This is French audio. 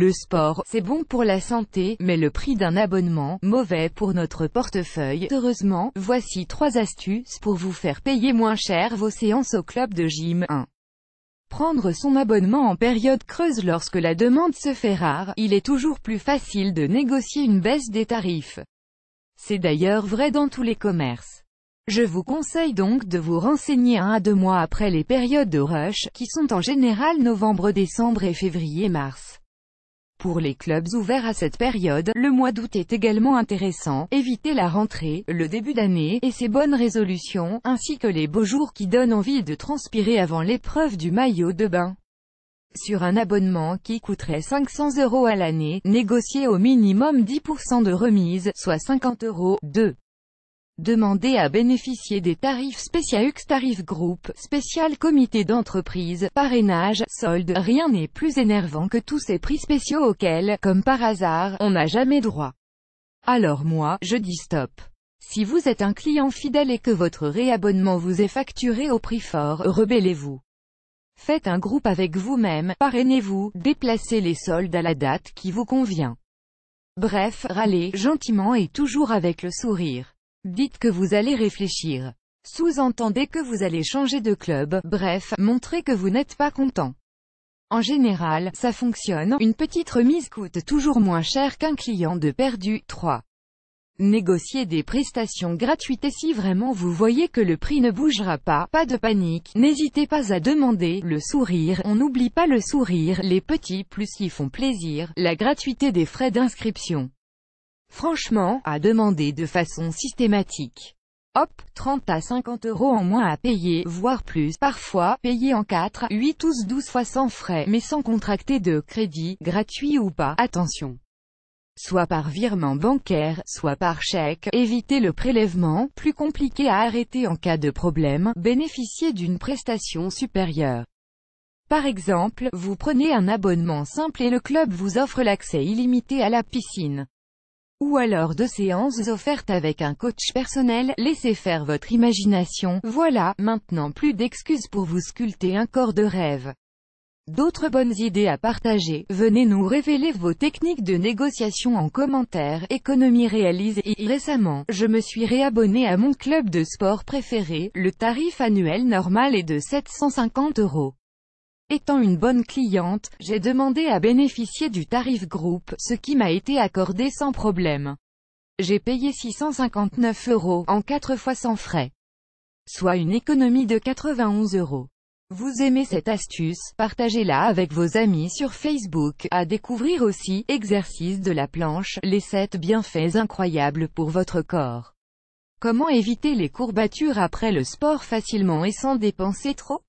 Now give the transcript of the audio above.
Le sport, c'est bon pour la santé, mais le prix d'un abonnement, mauvais pour notre portefeuille. Heureusement, voici trois astuces pour vous faire payer moins cher vos séances au club de gym. 1. Prendre son abonnement en période creuse lorsque la demande se fait rare, il est toujours plus facile de négocier une baisse des tarifs. C'est d'ailleurs vrai dans tous les commerces. Je vous conseille donc de vous renseigner un à deux mois après les périodes de rush, qui sont en général novembre-décembre et février-mars. Pour les clubs ouverts à cette période, le mois d'août est également intéressant, éviter la rentrée, le début d'année, et ses bonnes résolutions, ainsi que les beaux jours qui donnent envie de transpirer avant l'épreuve du maillot de bain. Sur un abonnement qui coûterait 500 euros à l'année, négocier au minimum 10% de remise, soit 50 euros, 2. Demandez à bénéficier des tarifs Spéciaux Tarif Group, spécial comité d'entreprise, parrainage, solde, rien n'est plus énervant que tous ces prix spéciaux auxquels, comme par hasard, on n'a jamais droit. Alors moi, je dis stop. Si vous êtes un client fidèle et que votre réabonnement vous est facturé au prix fort, rebellez-vous. Faites un groupe avec vous-même, parrainez-vous, déplacez les soldes à la date qui vous convient. Bref, râlez, gentiment et toujours avec le sourire. Dites que vous allez réfléchir. Sous-entendez que vous allez changer de club, bref, montrez que vous n'êtes pas content. En général, ça fonctionne, une petite remise coûte toujours moins cher qu'un client de perdu. 3. Négocier des prestations gratuites et si vraiment vous voyez que le prix ne bougera pas, pas de panique, n'hésitez pas à demander, le sourire, on n'oublie pas le sourire, les petits plus qui font plaisir, la gratuité des frais d'inscription. Franchement, à demander de façon systématique. Hop, 30 à 50 euros en moins à payer, voire plus, parfois, payé en 4, 8 ou 12 fois sans frais, mais sans contracter de crédit, gratuit ou pas, attention. Soit par virement bancaire, soit par chèque, évitez le prélèvement, plus compliqué à arrêter en cas de problème, bénéficiez d'une prestation supérieure. Par exemple, vous prenez un abonnement simple et le club vous offre l'accès illimité à la piscine ou alors de séances offertes avec un coach personnel, laissez faire votre imagination, voilà, maintenant plus d'excuses pour vous sculpter un corps de rêve. D'autres bonnes idées à partager, venez nous révéler vos techniques de négociation en commentaire, économie réalise, et récemment, je me suis réabonné à mon club de sport préféré, le tarif annuel normal est de 750 euros. Étant une bonne cliente, j'ai demandé à bénéficier du tarif groupe, ce qui m'a été accordé sans problème. J'ai payé 659 euros, en 4 fois sans frais. Soit une économie de 91 euros. Vous aimez cette astuce, partagez-la avec vos amis sur Facebook, à découvrir aussi, exercice de la planche, les 7 bienfaits incroyables pour votre corps. Comment éviter les courbatures après le sport facilement et sans dépenser trop